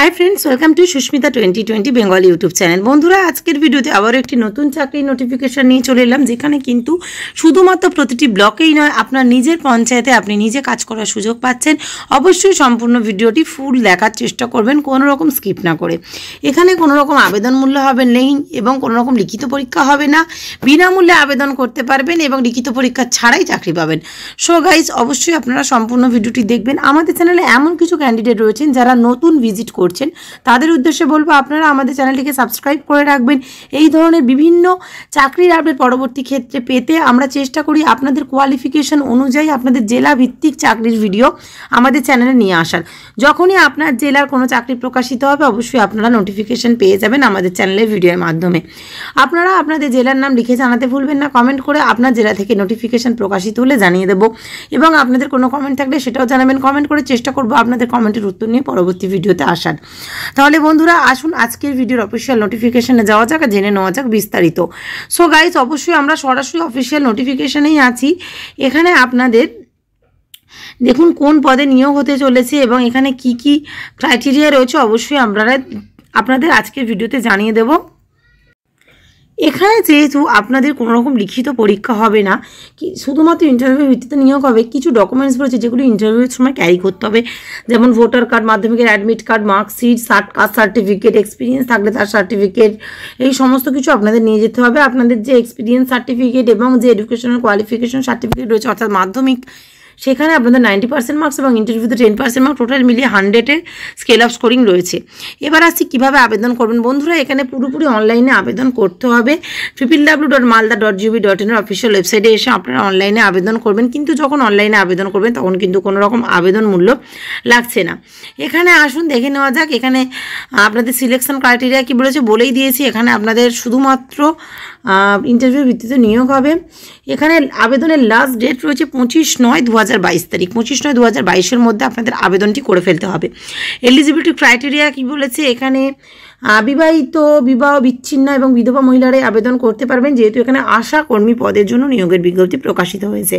high friends welcome to Susmita twenty twenty Bengal YouTube channel বন্ধুরা আজকের ভিডিওতে আবার একটি নতুন চাকরির নোটিফিকেশান নিয়ে চলে এলাম যেখানে কিন্তু শুধুমাত্র প্রতিটি ব্লকেই নয় আপনার নিজের পঞ্চায়েতে আপনি নিজে কাজ করার সুযোগ পাচ্ছেন অবশ্যই সম্পূর্ণ ভিডিওটি ফুল দেখার চেষ্টা করবেন কোনো রকম স্কিপ না করে এখানে কোনো রকম আবেদন মূল্য হবে নেই এবং কোনো রকম লিখিত পরীক্ষা হবে না বিনামূল্যে আবেদন করতে পারবেন এবং লিখিত পরীক্ষা ছাড়াই চাকরি পাবেন সো গাইজ অবশ্যই আপনারা সম্পূর্ণ ভিডিওটি দেখবেন আমাদের চ্যানেলে এমন কিছু ক্যান্ডিডেট রয়েছেন যারা নতুন ভিজিট করছেন তাদের উদ্দেশ্যে বলবো আপনারা আমাদের চ্যানেলটিকে সাবস্ক্রাইব করে রাখবেন এই ধরনের বিভিন্ন চাকরির আপডেট পরবর্তী ক্ষেত্রে পেতে আমরা চেষ্টা করি আপনাদের কোয়ালিফিকেশন অনুযায়ী আপনাদের জেলা ভিত্তিক চাকরির ভিডিও আমাদের চ্যানেলে নিয়ে আসার যখনই আপনার জেলার কোনো চাকরি প্রকাশিত হবে অবশ্যই আপনারা নোটিফিকেশন পেয়ে যাবেন আমাদের চ্যানেলের ভিডিওর মাধ্যমে আপনারা আপনাদের জেলার নাম লিখে জানাতে ভুলবেন না কমেন্ট করে আপনার জেলা থেকে নোটিফিকেশন প্রকাশিত হলে জানিয়ে দেবো এবং আপনাদের কোনো কমেন্ট থাকলে সেটাও জানাবেন কমেন্ট করে চেষ্টা করবো আপনাদের কমেন্টের উত্তর নিয়ে পরবর্তী ভিডিওতে আসার তাহলে বন্ধুরা আসুন আজকের ভিডিওর অফিসিয়াল নোটিফিকেশানে যাওয়া যাক জেনে নেওয়া যাক বিস্তারিত সো গাইজ অবশ্যই আমরা সরাসরি অফিসিয়াল নোটিফিকেশানেই আছি এখানে আপনাদের দেখুন কোন পদে নিয়োগ হতে চলেছে এবং এখানে কি কি ক্রাইটেরিয়া রয়েছে অবশ্যই আমরা আপনাদের আজকের ভিডিওতে জানিয়ে দেবো এখানে যেহেতু আপনাদের কোনো রকম লিখিত পরীক্ষা হবে না কি শুধুমাত্র ইন্টারভিউ ভিত্তিতে নিয়োগ হবে কিছু ডকুমেন্টস রয়েছে যেগুলো ইন্টারভিউর সময় ক্যারি করতে হবে যেমন ভোটার কার্ড মাধ্যমিকের অ্যাডমিট কার্ড মার্কশিট সার্ট কাস্ট সার্টিফিকেট এক্সপিরিয়েন্স থাকলে তার সার্টিফিকেট এই সমস্ত কিছু আপনাদের নিয়ে যেতে হবে আপনাদের যে এক্সপিরিয়েন্স সার্টিফিকেট এবং যে এডুকেশনাল কোয়ালিফিকেশন সার্টিফিকেট রয়েছে অর্থাৎ মাধ্যমিক সেখানে আপনাদের নাইনটি পার্সেন্ট মার্কস এবং ইন্টারভিউতে টেন পার্সেন্ট মার্ক টোটাল মিলিয়ে হান্ড্রেডের স্কেল আপ স্কোরিং রয়েছে এবার আসছি কীভাবে আবেদন করবেন বন্ধুরা এখানে পুরোপুরি অনলাইনে আবেদন করতে হবে triple W dot Malda dot G B dot ইনের অফিসিয়াল ওয়েবসাইটে এসে আপনারা অনলাইনে আবেদন করবেন কিন্তু যখন অনলাইনে আবেদন করবেন তখন কিন্তু কোনো রকম আবেদন মূল্য লাগছে না এখানে আসুন দেখে নেওয়া যাক এখানে আপনাদের সিলেকশন ক্রাইটেরিয়া কি বলেছে বলেই দিয়েছি এখানে আপনাদের শুধুমাত্র ইন্টারভিউ ভিত্তিতে নিয়োগ হবে এখানে আবেদনের লাস্ট ডেট রয়েছে পঁচিশ নয় দু তারিখ পঁচিশ নয় দু হাজার বাইশের মধ্যে আপনাদের আবেদনটি করে ফেলতে হবে এলিজিবিলিটি ক্রাইটেরিয়া কি বলেছে এখানে বিবাহিত বিবাহ বিচ্ছিন্ন এবং বিধবা মহিলারাই আবেদন করতে পারবেন যেহেতু এখানে আশা কর্মী পদের জন্য নিয়োগের বিজ্ঞপ্তি প্রকাশিত হয়েছে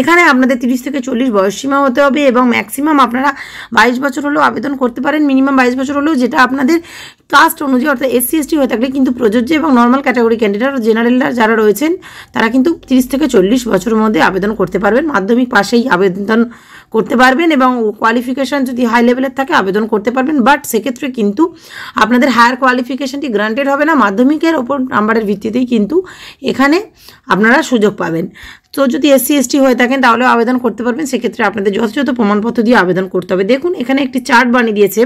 এখানে আপনাদের তিরিশ থেকে চল্লিশ বয়সসীমা হতে হবে এবং ম্যাক্সিমাম আপনারা বাইশ বছর হলেও আবেদন করতে পারেন মিনিমাম বাইশ বছর হলেও যেটা আপনাদের কাস্ট অনুযায়ী অর্থাৎ এসসি এসটি হয়ে থাকলে কিন্তু প্রযোজ্য এবং নর্মাল ক্যাটাগরি ক্যান্ডিডেট জেনারেলরা যারা রয়েছেন তারা কিন্তু তিরিশ থেকে চল্লিশ বছরের মধ্যে আবেদন করতে পারবেন মাধ্যমিক পাশেই আবেদন করতে পারবেন এবং কোয়ালিফিকেশান যদি হাই লেভেলের থাকে আবেদন করতে পারবেন বাট সেক্ষেত্রে কিন্তু আপনাদের আপনাদের হায়ার কোয়ালিফিকেশানটি গ্রান্টেড হবে না মাধ্যমিকের ওপর নাম্বারের ভিত্তিতেই কিন্তু এখানে আপনারা সুযোগ পাবেন তো যদি এসসি এসটি হয়ে থাকেন তাহলে আবেদন করতে পারবেন সেক্ষেত্রে আপনাদের যথাযথ প্রমাণপত্র দিয়ে আবেদন করতে হবে দেখুন এখানে একটি চার্ট বানিয়ে দিয়েছে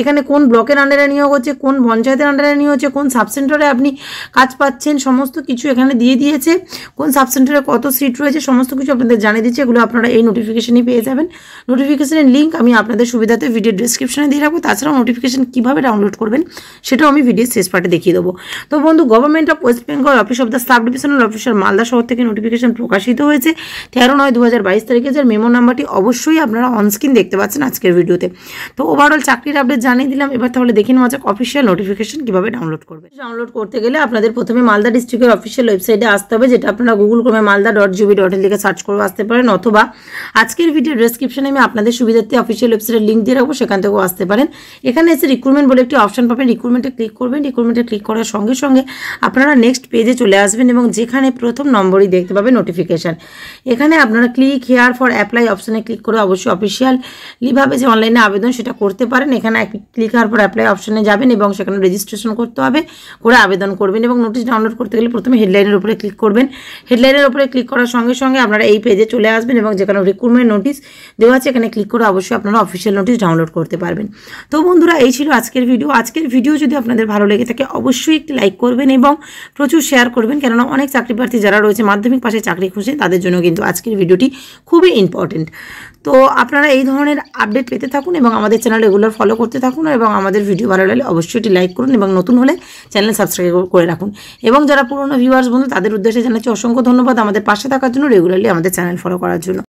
এখানে কোন ব্লকের আন্ডারে নিয়োগ হচ্ছে কোন পঞ্চায়েতের আন্ডারে নিয়োগ হচ্ছে কোন সাবসেন্টারে আপনি কাজ পাচ্ছেন সমস্ত কিছু এখানে দিয়ে দিয়েছে কোন সাবসেন্টারে কত সিট রয়েছে সমস্ত কিছু আপনাদের জানিয়ে দিচ্ছে এগুলো আপনারা এই নোটিফিকেশানে পেয়ে যাবেন নোটিফিকেশানের লিঙ্ক আমি আপনাদের সুবিধাতে ভিডিও ডিসক্রিপশনে দিয়ে রাখবো তাছাড়াও নোটিফিকেশন কীভাবে ডাউনলোড করবেন সেটাও আমি ভিডিও শেষ পার্টে দেখিয়ে দেবো তো বন্ধু government of West Bengal office of the sub divisional officer Malda শহর থেকে নোটিফিকেশন প্রকাশিত হয়েছে তেরো নয় দু হাজার বাইশ তারিখে যার মেমো নাম্বারটি অবশ্যই আপনারা অনস্ক্রিন দেখতে পাচ্ছেন আজকের ভিডিওতে তো ওভারঅল চাকরির আপডেট জানিয়ে দিলাম এবার তাহলে দেখে নেওয়া যাক অফিসিয়াল নোটিফিকেশন কীভাবে ডাউনলোড করবে ডাউনলোড করতে গেলে আপনাদের প্রথমে মালদা ডিস্ট্রিক্টের অফিসিয়াল ওয়েবসাইটে আসতে হবে যেটা আপনারা গুগল ক্রমে Malda dot G B dot in লিখে সার্চ করে আসতে পারেন অথবা আজকের ভিডিও ডিসক্রিপশনে আমি আপনাদের সুবিধার্থে অফিসিয়াল ওয়েবসাইটের লিঙ্ক দিয়ে রাখবো সেখান থেকেও আসতে পারেন এখানে এসে রিক্রুটমেন্ট বলে একটি অপশন পাবেন রিক্রুটমেন্টে ক্লিক করবেন রিক্রুটমেন্টে ক্লিক করার সঙ্গে সঙ্গে আপনারা নেক্সট পেজে চলে আসবেন এবং যেখানে প্রথম নম্বরই দেখতে পাবেন নোটিফিকেশান এখানে আপনারা ক্লিক হেয়ার ফর অ্যাপ্লাই অপশানে ক্লিক করে অবশ্যই অফিসিয়ালিভাবে যে অনলাইনে আবেদন সেটা করতে পারেন এখানে ক্লিক হওয়ার পর অ্যাপ্লাই অপশানে যাবেন এবং সেখানে রেজিস্ট্রেশন করতে হবে করে আবেদন করবেন এবং নোটিশ ডাউনলোড করতে গেলে প্রথমে হেডলাইনের উপরে ক্লিক করবেন হেডলাইনের উপরে ক্লিক করার সঙ্গে সঙ্গে আপনারা এই পেজে চলে আসবেন এবং যেখানে রিক্রুটমেন্ট নোটিশ দেওয়া আছে এখানে ক্লিক করে অবশ্যই আপনারা অফিসিয়াল নোটিশ ডাউনলোড করতে পারবেন তো বন্ধুরা এই ছিল আজকের ভিডিও আজকের ভিডিও যদি আপনাদের ভালো লেগে থাকে অবশ্যই একটি লাইক করবেন এবং প্রচুর শেয়ার করবেন কেননা অনেক চাকরি প্রার্থী যারা রয়েছে মাধ্যমিক পাশে চাকরি খুঁজছেন তাদের জন্য কিন্তু আজকের ভিডিওটি খুবই ইম্পর্টেন্ট তো আপনারা এই ধরনের আপডেট পেতে থাকুন এবং আমাদের চ্যানেল রেগুলার ফলো করতে থাকুন এবং আমাদের ভিডিও ভালো লাগলে অবশ্যই এটি লাইক করুন এবং নতুন হলে চ্যানেল সাবস্ক্রাইব করে রাখুন এবং যারা পুরনো ভিউয়ার্স বন্ধু তাদের উদ্দেশ্যে জানাচ্ছি অসংখ্য ধন্যবাদ আমাদের পাশে থাকার জন্য রেগুলারলি আমাদের চ্যানেল ফলো করার জন্য